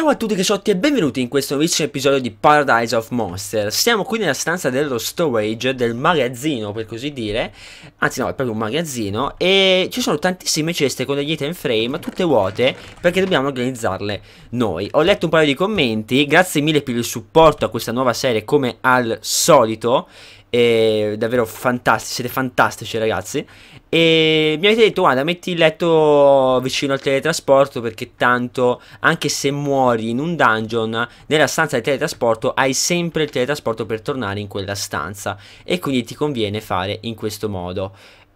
Ciao a tutti cacciotti e benvenuti in questo nuovissimo episodio di Paradise of Monsters Siamo qui nella stanza dello storage, del magazzino per così dire Anzi no, è proprio un magazzino E ci sono tantissime ceste con degli item frame, tutte vuote Perché dobbiamo organizzarle noi Ho letto un paio di commenti, grazie mille per il supporto a questa nuova serie come al solito e davvero fantastici, siete fantastici ragazzi. E mi avete detto, guarda, metti il letto vicino al teletrasporto perché tanto, anche se muori in un dungeon, nella stanza del teletrasporto hai sempre il teletrasporto per tornare in quella stanza. E quindi ti conviene fare in questo modo.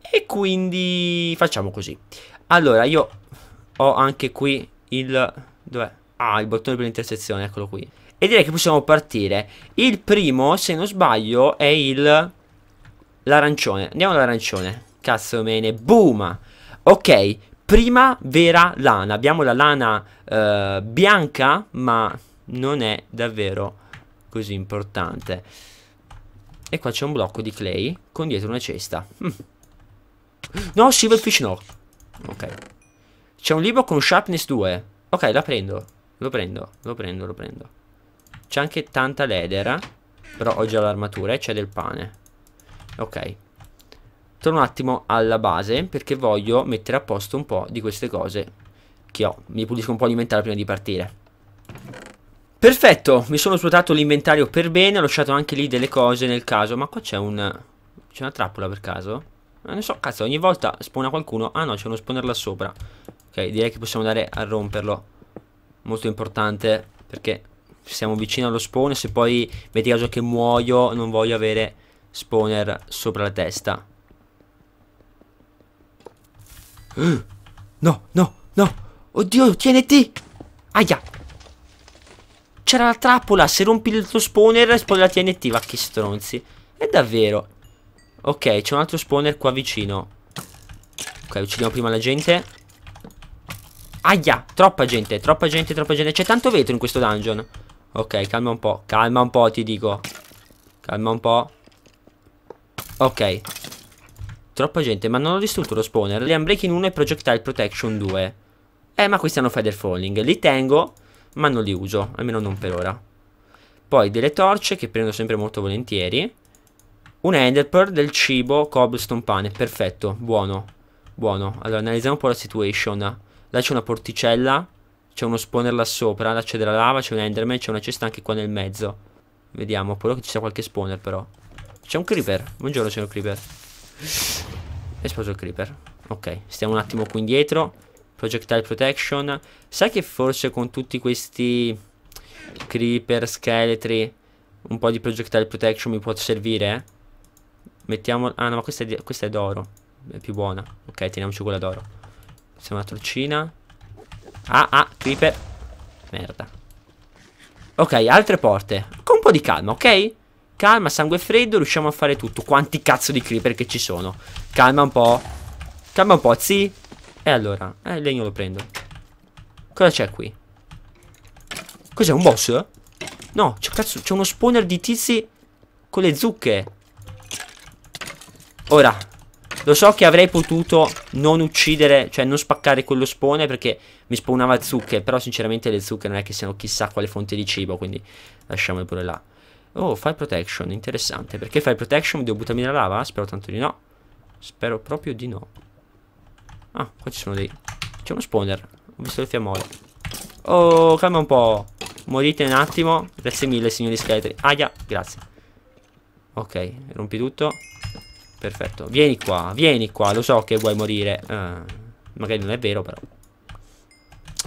E quindi facciamo così. Allora, io ho anche qui il... Dov'è? Ah, il bottone per l'intersezione, eccolo qui. E direi che possiamo partire. Il primo, se non sbaglio, è il... L'arancione. Andiamo all'arancione. Cazzo mene. Boom! Ok, prima vera lana. Abbiamo la lana eh, bianca, ma non è davvero così importante. E qua c'è un blocco di clay con dietro una cesta. Hm. No, silverfish no. Ok. C'è un libro con sharpness 2. Ok, la prendo. Lo prendo, lo prendo, lo prendo. C'è anche tanta ledera. Però ho già l'armatura e eh, c'è del pane. Ok. Torno un attimo alla base perché voglio mettere a posto un po' di queste cose che ho. Mi pulisco un po' l'inventario prima di partire. Perfetto, mi sono svuotato l'inventario per bene, ho lasciato anche lì delle cose nel caso. Ma qua c'è un... c'è una trappola per caso? Eh, non so, cazzo, ogni volta spona qualcuno. Ah no, c'è uno spawner là sopra. Ok, direi che possiamo andare a romperlo. Molto importante perché siamo vicini allo spawner se poi metti caso che muoio non voglio avere spawner sopra la testa no no no oddio TNT aia c'era la trappola se rompi il tuo spawner spawner la TNT va che stronzi è davvero ok c'è un altro spawner qua vicino ok uccidiamo prima la gente Aia, troppa gente, troppa gente, troppa gente C'è tanto vetro in questo dungeon Ok, calma un po'. Calma un po', ti dico. Calma un po'. Ok. Troppa gente, ma non ho distrutto lo spawner. Le Unbreaking 1 e Projectile Protection 2. Eh, ma questi hanno Feather Falling. Li tengo, ma non li uso. Almeno non per ora. Poi delle torce, che prendo sempre molto volentieri. Un Enderpearl, del cibo, cobblestone pane. Perfetto, buono. Buono. Allora, analizziamo un po' la situation. Là c'è una porticella c'è uno spawner là sopra, là c'è della lava, c'è un enderman, c'è una cesta anche qua nel mezzo. Vediamo, pure che ci sia qualche spawner però. C'è un creeper, buongiorno signor creeper. È esploso il creeper. Ok, stiamo un attimo qui indietro. Projectile protection. Sai che forse con tutti questi creeper, scheletri, un po' di projectile protection mi può servire? Mettiamo... Ah no, ma questa è, di... questa è d'oro. È più buona. Ok, teniamoci quella d'oro. Siamo una torcina. Ah, ah, creeper. Merda. Ok, altre porte. Con un po' di calma, ok? Calma, sangue freddo, riusciamo a fare tutto. Quanti cazzo di creeper che ci sono. Calma un po'. Calma un po', sì. E allora, eh, il legno lo prendo. Cosa c'è qui? Cos'è, un boss? No, c'è uno spawner di tizi con le zucche. Ora, lo so che avrei potuto non uccidere, cioè non spaccare quello spone perché mi spawnava zucche. Però sinceramente le zucche non è che siano chissà quale fonte di cibo, quindi lasciamole pure là. Oh, fire protection, interessante. Perché fire protection? Devo buttarmi nella lava? Spero tanto di no. Spero proprio di no. Ah, qua ci sono dei... C'è uno spawner. Ho visto le fiammole. Oh, calma un po'. Morite un attimo. Grazie mille, signori scheletri. Aia, grazie. Ok, rompi tutto. Perfetto, vieni qua, vieni qua, lo so che vuoi morire ah, Magari non è vero però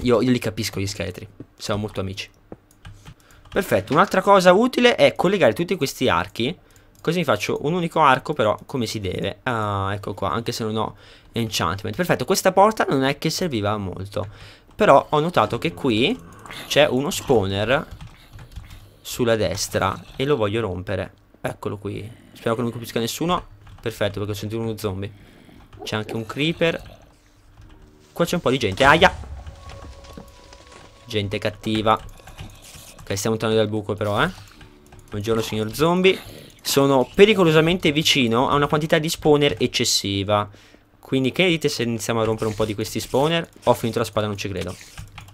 io, io li capisco gli scheletri, siamo molto amici Perfetto, un'altra cosa utile è collegare tutti questi archi Così mi faccio un unico arco però come si deve Ah, ecco qua, anche se non ho enchantment Perfetto, questa porta non è che serviva molto Però ho notato che qui c'è uno spawner sulla destra E lo voglio rompere Eccolo qui Spero che non colpisca nessuno Perfetto, perché ho sentito uno zombie. C'è anche un creeper. Qua c'è un po' di gente. Aia! Gente cattiva. Ok, stiamo tornando dal buco però, eh. Buongiorno, signor zombie. Sono pericolosamente vicino a una quantità di spawner eccessiva. Quindi che dite se iniziamo a rompere un po' di questi spawner? Ho finito la spada, non ci credo.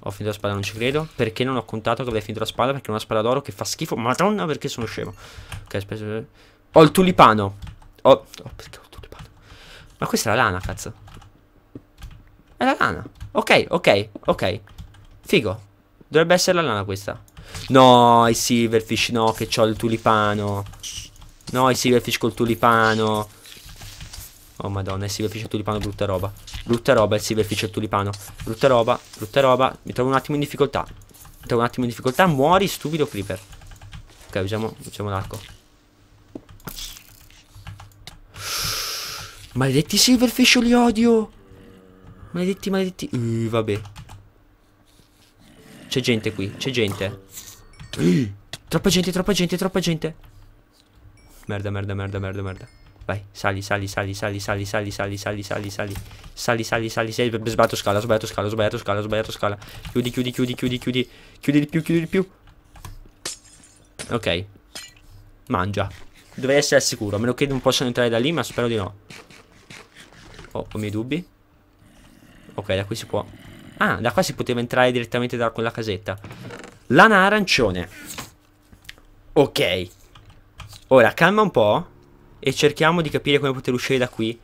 Ho finito la spada, non ci credo. Perché non ho contato che avrei finito la spada? Perché è una spada d'oro che fa schifo. Madonna, perché sono scemo. Ok, aspetta. Ho il tulipano. Oh, oh Ma questa è la lana, cazzo. È la lana. Ok, ok, ok. Figo. Dovrebbe essere la lana questa. No, i silverfish, no, che ho il tulipano. No, i silverfish col tulipano. Oh madonna, il silverfish e tulipano, brutta roba. Brutta roba, il silverfish e tulipano. Brutta roba, brutta roba. Mi trovo un attimo in difficoltà. Mi trovo un attimo in difficoltà. Muori, stupido creeper. Ok, usiamo, usiamo l'arco. Maledetti silverfish, li odio. Maledetti, maledetti. Uh, vabbè. C'è gente qui, c'è gente. troppa gente, troppa gente, troppa gente. Merda, merda, merda, merda, merda. Vai, sali, sali, sali, sali, sali, sali, sali, sali, sali, sali. Sali, sali, sali, sali. Sbagliato scala, sbagliato scala, sbagliato scala, sbagliato scala. Chiudi, chiudi, chiudi, chiudi, chiudi. Chiudi di più, chiudi di più. Ok. Mangia. Dovrei essere sicuro, a meno che non possano entrare da lì, ma spero di no. Ho, ho miei dubbi. Ok, da qui si può... Ah, da qua si poteva entrare direttamente da quella casetta. Lana arancione. Ok. Ora, calma un po' e cerchiamo di capire come poter uscire da qui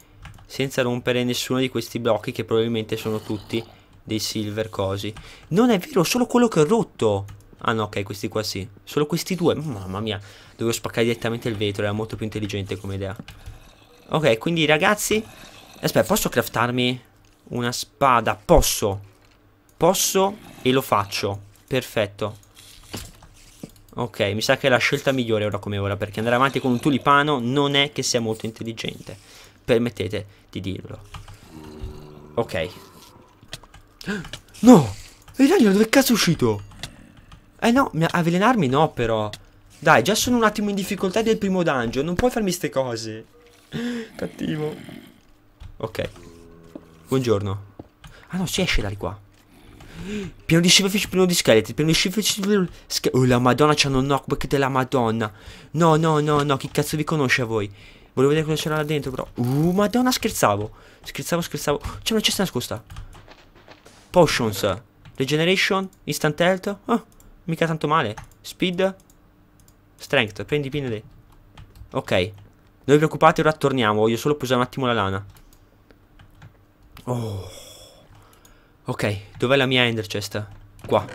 senza rompere nessuno di questi blocchi che probabilmente sono tutti dei silver cosi. Non è vero, solo quello che ho rotto. Ah no, ok, questi qua sì. Solo questi due. Mamma mia, dovevo spaccare direttamente il vetro, era molto più intelligente come idea. Ok, quindi ragazzi, Aspetta, posso craftarmi una spada? Posso. Posso e lo faccio. Perfetto. Ok, mi sa che è la scelta migliore ora come ora, perché andare avanti con un tulipano non è che sia molto intelligente. Permettete di dirlo. Ok. No! E Daniel, dove cazzo è uscito? Eh no, avvelenarmi no però. Dai, già sono un attimo in difficoltà del primo dungeon, non puoi farmi ste cose. Cattivo. Ok. Buongiorno. Ah no, si esce da qua. Pieno di silverfish, pieno di scheletri, pieno di silverfish... oh, la madonna, c'hanno un knockback della madonna. No, no, no, no, chi cazzo vi conosce a voi? Volevo vedere cosa c'era là dentro, però. Uh, madonna, scherzavo. Scherzavo, scherzavo. C'è cioè, una cesta nascosta. Potions. Regeneration. Instant health. Oh, mica tanto male. Speed. Strength. Prendi i lì. Ok. Non vi preoccupate, ora torniamo. Voglio solo posare un attimo la lana. Oh. Ok, dov'è la mia ender chest? Qua.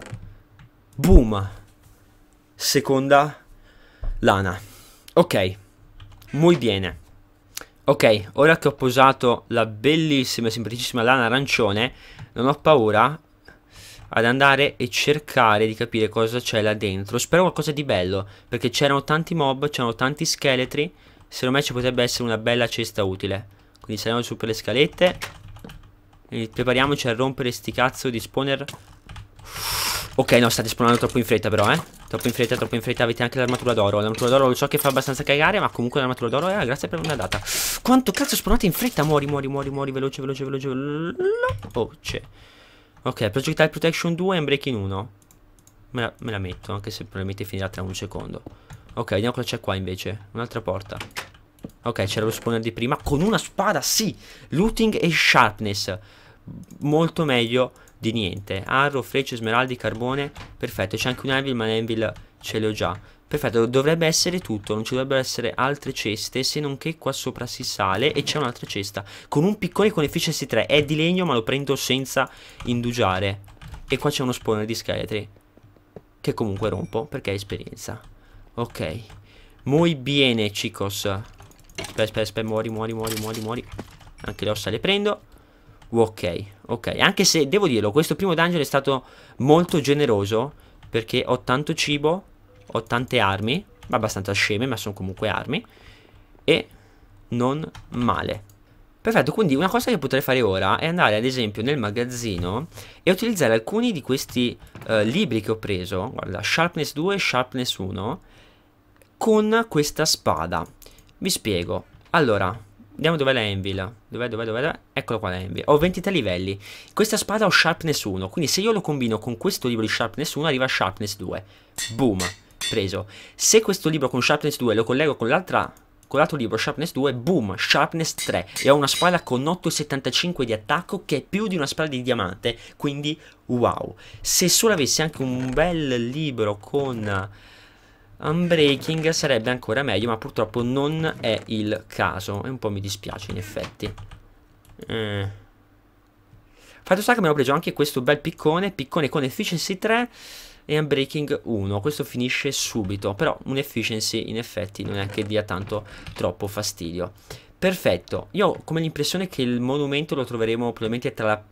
Boom. Seconda lana. Ok. Muy bene. Ok, ora che ho posato la bellissima e semplicissima lana arancione, non ho paura ad andare e cercare di capire cosa c'è là dentro. Spero qualcosa di bello, perché c'erano tanti mob, c'erano tanti scheletri, secondo me ci potrebbe essere una bella cesta utile. Quindi saliamo su per le scalette prepariamoci a rompere sti cazzo di spawner. Ok, no, state spawnando troppo in fretta però, eh. Troppo in fretta, troppo in fretta. Avete anche l'armatura d'oro. L'armatura d'oro lo so che fa abbastanza cagare, ma comunque l'armatura d'oro è... Eh, grazie per una data. Quanto cazzo spawnate in fretta? Muori, muori, muori, muori. Veloce, veloce, veloce. Veloce. Ok, projectile protection 2 e breaking 1. Me la, me la metto, anche se probabilmente finirà tra un secondo. Ok, vediamo cosa c'è qua invece. Un'altra porta. Ok, c'era lo spawner di prima. Con una spada, sì! Looting e sharpness. Molto meglio di niente. Arrow, frecce, smeraldi, carbone. Perfetto, c'è anche un anvil, ma l'anvil ce l'ho già. Perfetto, dovrebbe essere tutto, non ci dovrebbero essere altre ceste, se non che qua sopra si sale e c'è un'altra cesta. Con un piccone con efficiency 3, è di legno ma lo prendo senza indugiare. E qua c'è uno spawner di scheletri, che comunque rompo perché è esperienza. Ok, muy bene chicos. Aspetta, aspetta, aspetta, muori, muori, muori, muori, muori. Anche le ossa le prendo. Ok, ok. Anche se, devo dirlo, questo primo dungeon è stato molto generoso. Perché ho tanto cibo, ho tante armi. Abbastanza sceme, ma sono comunque armi. E non male. Perfetto, quindi una cosa che potrei fare ora è andare ad esempio nel magazzino e utilizzare alcuni di questi uh, libri che ho preso, guarda, Sharpness 2 e Sharpness 1, con questa spada. Vi spiego. Allora, Vediamo dov'è la Envil. Dov'è, dov'è, dov'è, dov'è? Eccolo qua la Envil. Ho 23 livelli. Questa spada ho Sharpness 1. Quindi se io lo combino con questo libro di Sharpness 1 arriva Sharpness 2. Boom. Preso. Se questo libro con Sharpness 2 lo collego con l'altra... Con l'altro libro Sharpness 2, boom, Sharpness 3 e ho una spada con 8,75 di attacco che è più di una spada di diamante, quindi wow. Se solo avessi anche un bel libro con Unbreaking sarebbe ancora meglio, ma purtroppo non è il caso. E un po' mi dispiace, in effetti. Eh. Fatto sta che me l'ho preso anche questo bel piccone. Piccone con efficiency 3 e unbreaking 1. Questo finisce subito, però un efficiency in effetti non è che dia tanto troppo fastidio. Perfetto, io ho come l'impressione che il monumento lo troveremo probabilmente tra la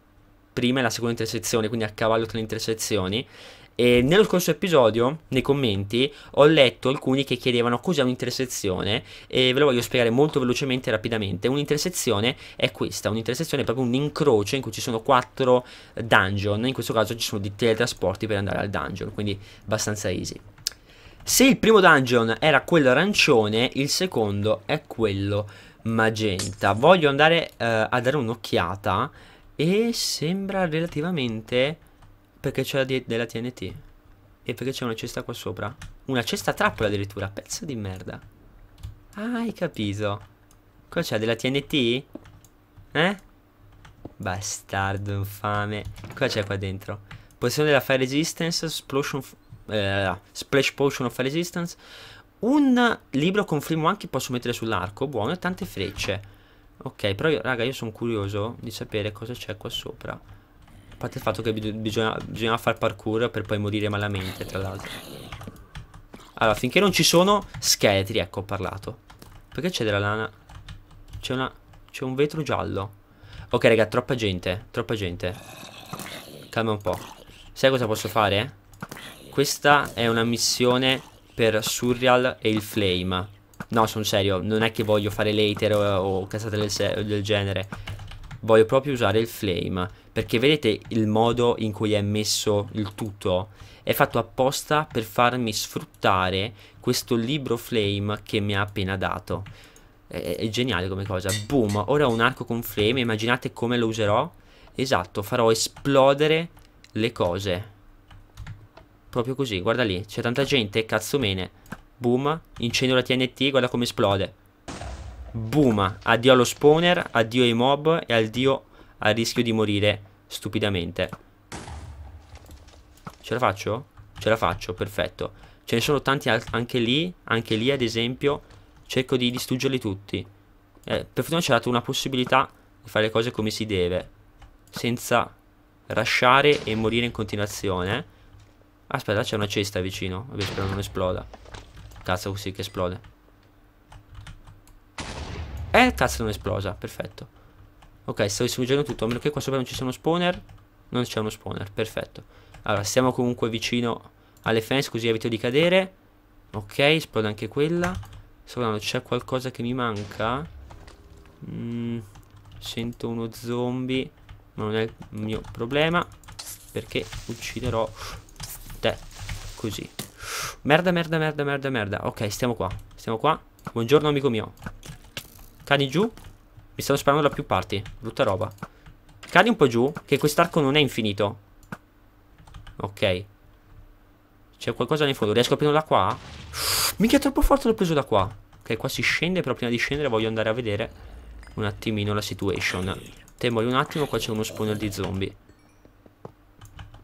prima e la seconda intersezione, quindi a cavallo tra le intersezioni e nello scorso episodio, nei commenti, ho letto alcuni che chiedevano cos'è un'intersezione e ve lo voglio spiegare molto velocemente e rapidamente. Un'intersezione è questa, un'intersezione è proprio un incrocio in cui ci sono quattro dungeon, in questo caso ci sono dei teletrasporti per andare al dungeon, quindi abbastanza easy. Se il primo dungeon era quello arancione, il secondo è quello magenta. Voglio andare eh, a dare un'occhiata e sembra relativamente perché c'è della TNT. E perché c'è una cesta qua sopra. Una cesta trappola addirittura. Pezzo di merda. Ah, hai capito. Qua c'è della TNT? Eh? Bastardo infame. Cosa c'è qua dentro? Posizione della fire resistance, explosion, eh, splash potion of fire resistance. Un libro con free monkey posso mettere sull'arco, buono, e tante frecce. Ok, però io, raga, io sono curioso di sapere cosa c'è qua sopra parte il fatto che bisogna, bisogna far parkour per poi morire malamente, tra l'altro. Allora, finché non ci sono scheletri, ecco, ho parlato. Perché c'è della lana? C'è una... C'è un vetro giallo. Ok, raga, troppa gente. Troppa gente. Calma un po'. Sai cosa posso fare? Questa è una missione per Surreal e il Flame. No, sono serio. Non è che voglio fare later o, o casate del, del genere voglio proprio usare il flame perché vedete il modo in cui è messo il tutto è fatto apposta per farmi sfruttare questo libro flame che mi ha appena dato è, è geniale come cosa boom ora ho un arco con flame immaginate come lo userò esatto farò esplodere le cose proprio così guarda lì c'è tanta gente cazzo mene boom incendio la TNT guarda come esplode Buma, addio allo spawner, addio ai mob e addio al rischio di morire stupidamente. Ce la faccio? Ce la faccio, perfetto. Ce ne sono tanti anche lì, anche lì ad esempio. Cerco di distruggerli tutti. Eh, per fortuna ci ha dato una possibilità di fare le cose come si deve. Senza rasciare e morire in continuazione. Aspetta, c'è una cesta vicino. Vabbè, spero non esploda. Cazzo, così che esplode. Eh, cazzo, non è esplosa. Perfetto. Ok, sto distruggendo tutto. A meno che qua sopra non ci sia uno spawner. Non c'è uno spawner. Perfetto. Allora, stiamo comunque vicino alle fence, così evito di cadere. Ok, esplode anche quella. Sto guardando, c'è qualcosa che mi manca? Mm, sento uno zombie. Ma non è il mio problema. Perché ucciderò te. Così. Merda, merda, merda, merda, merda. Ok, stiamo qua. Stiamo qua. Buongiorno, amico mio. Cadi giù. Mi stanno sparando da più parti. Brutta roba. Cadi un po' giù, che quest'arco non è infinito. Ok. C'è qualcosa nel fondo. Riesco a prenderlo da qua? Minchia, troppo forte l'ho preso da qua. Ok, qua si scende, però prima di scendere voglio andare a vedere un attimino la situation. Temo un attimo, qua c'è uno spawner di zombie.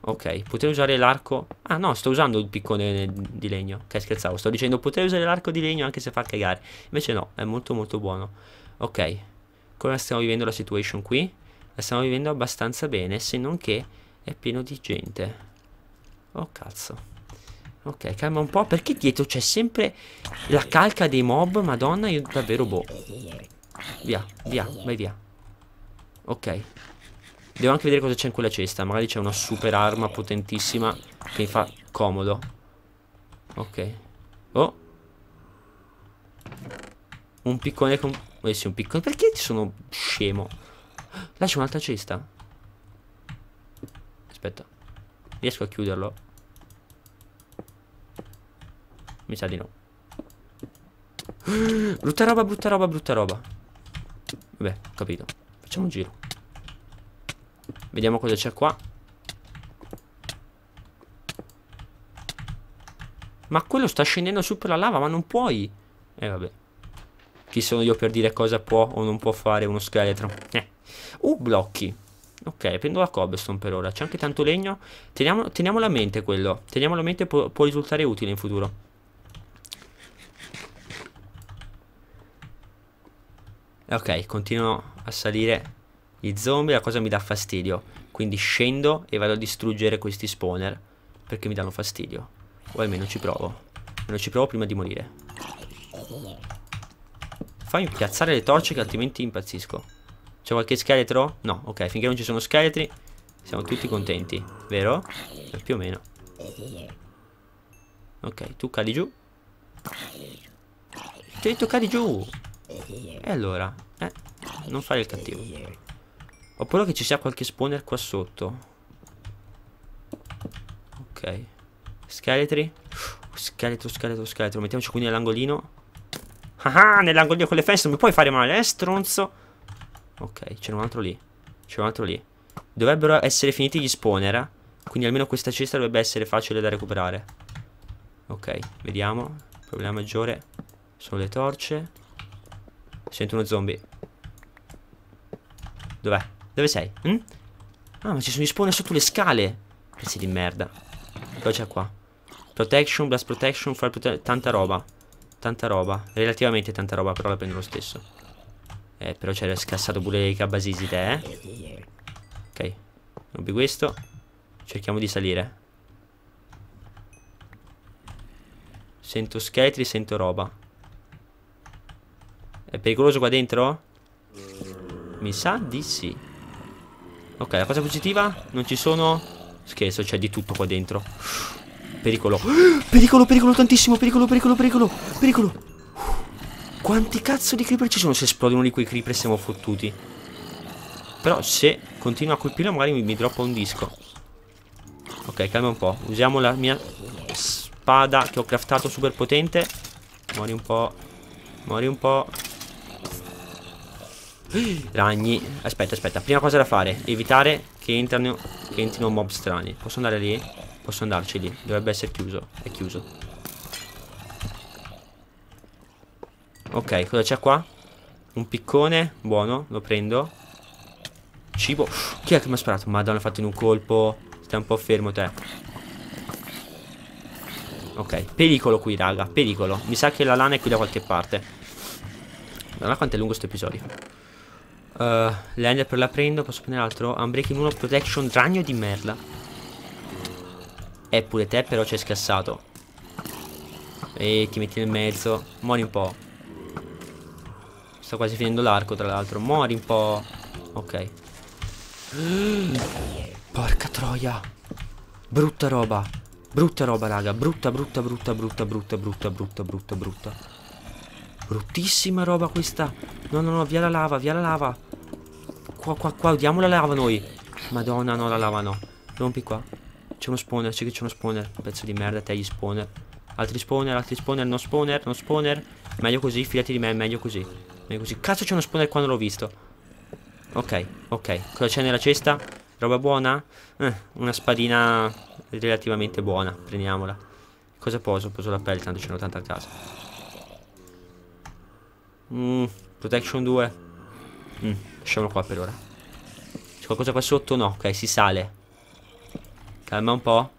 Ok, potrei usare l'arco... Ah no, sto usando il piccone di legno. Che scherzavo, sto dicendo potrei usare l'arco di legno anche se fa cagare. Invece no, è molto molto buono. Ok, come stiamo vivendo la situation qui? La stiamo vivendo abbastanza bene, se non che è pieno di gente. Oh cazzo. Ok, calma un po', perché dietro c'è sempre la calca dei mob, madonna, io davvero boh. Via, via, vai via. Ok. Devo anche vedere cosa c'è in quella cesta, magari c'è una super arma potentissima che mi fa comodo. Ok. Oh. Un piccone con Vuoi essere un piccolo? Perché ti sono scemo? Là c'è un'altra cesta. Aspetta. Riesco a chiuderlo? Mi sa di no. Brutta roba, brutta roba, brutta roba. Vabbè, capito. Facciamo un giro. Vediamo cosa c'è qua. Ma quello sta scendendo su per la lava, ma non puoi. E eh, vabbè chi sono io per dire cosa può o non può fare uno scheletro. Eh. Uh, blocchi. Ok, prendo la cobblestone per ora. C'è anche tanto legno. Teniamo, teniamolo a mente quello. Teniamolo a mente, può, può risultare utile in futuro. Ok, continuo a salire gli zombie, la cosa mi dà fastidio. Quindi scendo e vado a distruggere questi spawner, perché mi danno fastidio. O almeno ci provo. Almeno ci provo prima di morire. Fammi piazzare le torce che altrimenti impazzisco. C'è qualche scheletro? No, ok, finché non ci sono scheletri siamo tutti contenti, vero? Eh, più o meno. Ok, tu cadi giù. Ti ho detto cadi giù. E allora? Eh, non fare il cattivo. Ho paura che ci sia qualche spawner qua sotto. Ok. Scheletri. Scheletro, scheletro, scheletro. Mettiamoci qui nell'angolino. Ah, ah nell'angolo con le feste non mi puoi fare male, eh, stronzo. Ok, c'è un altro lì. C'è un altro lì. Dovrebbero essere finiti gli spawner, eh? Quindi almeno questa cesta dovrebbe essere facile da recuperare. Ok, vediamo. Problema maggiore. Sono le torce. Sento uno zombie. Dov'è? Dove sei? Hm? Ah, ma ci sono gli spawner sotto le scale. Cazzo di merda. Cosa c'è qua? Protection, blast protection, fire protection, tanta roba tanta roba. Relativamente tanta roba, però la prendo lo stesso. Eh, però c'era scassato pure i cabasisi te, eh. Ok. Rubi questo. Cerchiamo di salire. Sento scheletri, sento roba. È pericoloso qua dentro? Mi sa di sì. Ok, la cosa positiva? Non ci sono... Scherzo, c'è di tutto qua dentro. Pericolo. Pericolo, pericolo, tantissimo. Pericolo, pericolo, pericolo. Pericolo. Quanti cazzo di creeper ci sono? Se esplodono di quei creeper siamo fottuti. Però se continua a colpire magari mi, mi droppa un disco. Ok, calma un po'. Usiamo la mia spada che ho craftato super potente. Muori un po'. Muori un po'. Ragni. Aspetta, aspetta. Prima cosa da fare. Evitare che entrino, che entrino mob strani. Posso andare lì? Posso andarci lì. Dovrebbe essere chiuso. È chiuso. Ok, cosa c'è qua? Un piccone. Buono, lo prendo. Cibo. Chi è che mi ha sparato? Madonna, ho fatto in un colpo. Stai un po' fermo te. Ok, pericolo qui, raga. Pericolo. Mi sa che la lana è qui da qualche parte. Guarda quanto è lungo questo episodio. Uh, eh, l'ender per la prendo, posso prendere altro? Unbreaking 1 Protection Ragno di merda eh, pure te però ci hai scassato. E ti metti nel mezzo. Muori un po'. Sto quasi finendo l'arco, tra l'altro. Muori un po'. Ok. Porca troia. Brutta roba. Brutta roba, raga. Brutta, brutta, brutta, brutta, brutta, brutta, brutta, brutta, brutta. Bruttissima roba questa. No, no, no, via la lava, via la lava. Qua, qua, qua, odiamo la lava noi. Madonna, no, la lava no. Rompi qua. C'è uno spawner, sì che c'è uno spawner. Pezzo di merda, te gli spawner. Altri spawner, altri spawner, non spawner, non spawner. Meglio così, fidati di me, meglio così. Meglio così. Cazzo c'è uno spawner quando l'ho visto. Ok, ok. Cosa c'è nella cesta? Roba buona? Eh, una spadina relativamente buona. Prendiamola. Cosa poso? Poso la pelle, tanto ce n'ho tanta a casa. Mm, protection 2. Mm, lasciamolo qua per ora. C'è qualcosa qua sotto? No, ok, si sale. Calma un po'.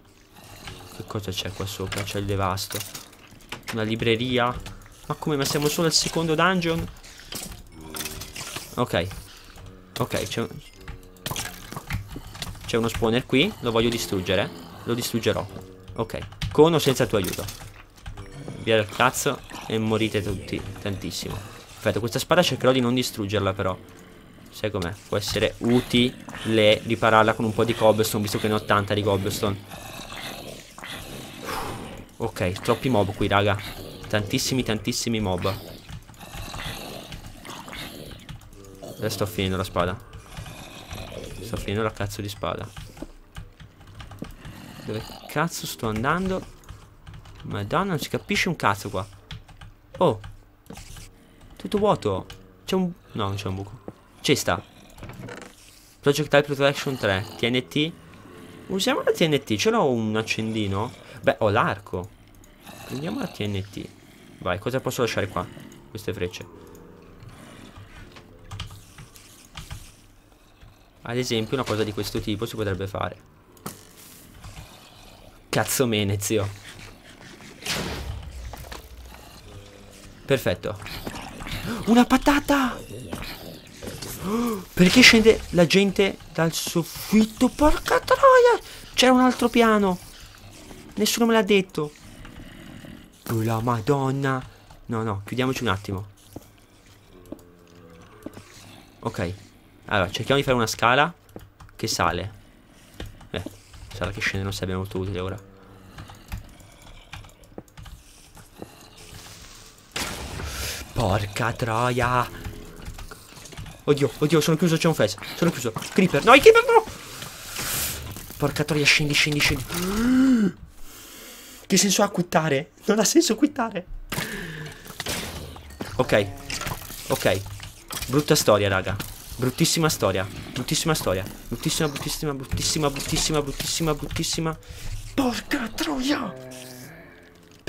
Che cosa c'è qua sopra? C'è il devasto. Una libreria. Ma come? Ma siamo solo al secondo dungeon? Ok. Ok, c'è un... C'è uno spawner qui, lo voglio distruggere. Lo distruggerò. Ok, con o senza il tuo aiuto. Via dal cazzo e morite tutti, tantissimo. Perfetto, questa spada cercherò di non distruggerla però. Sai com'è? Può essere utile ripararla con un po' di cobblestone Visto che ne ho tanta di cobblestone Ok, troppi mob qui raga Tantissimi, tantissimi mob Adesso sto finendo la spada Sto finendo la cazzo di spada Dove cazzo sto andando? Madonna, non si capisce un cazzo qua Oh Tutto vuoto C'è un... No, non c'è un buco ci sta. Projectile Protection 3, TNT. Usiamo la TNT, ce l'ho un accendino? Beh, ho l'arco. Prendiamo la TNT. Vai, cosa posso lasciare qua? Queste frecce. Ad esempio una cosa di questo tipo si potrebbe fare. Cazzo mene, zio. Perfetto. Una patata! Perché scende la gente dal soffitto? Porca troia! C'era un altro piano. Nessuno me l'ha detto. Oh, la madonna. No, no, chiudiamoci un attimo. Ok. Allora, cerchiamo di fare una scala che sale. Beh, sarà che scende non sarebbe molto utile ora. Porca troia! Oddio, oddio, sono chiuso, c'è un fez. Sono chiuso. Creeper. No, il creeper no! Porca troia, scendi, scendi, scendi. Che senso ha quittare? Non ha senso quittare. Ok. Ok. Brutta storia, raga. Bruttissima storia. Bruttissima storia. Bruttissima, bruttissima, bruttissima, bruttissima, bruttissima, bruttissima. Porca troia!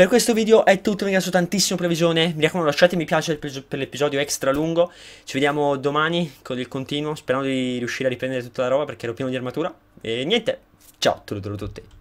Per questo video è tutto, mi ringrazio tantissimo per la visione, mi raccomando lasciate mi piace per l'episodio extra lungo, ci vediamo domani con il continuo, sperando di riuscire a riprendere tutta la roba perché ero pieno di armatura, e niente, ciao a tutti.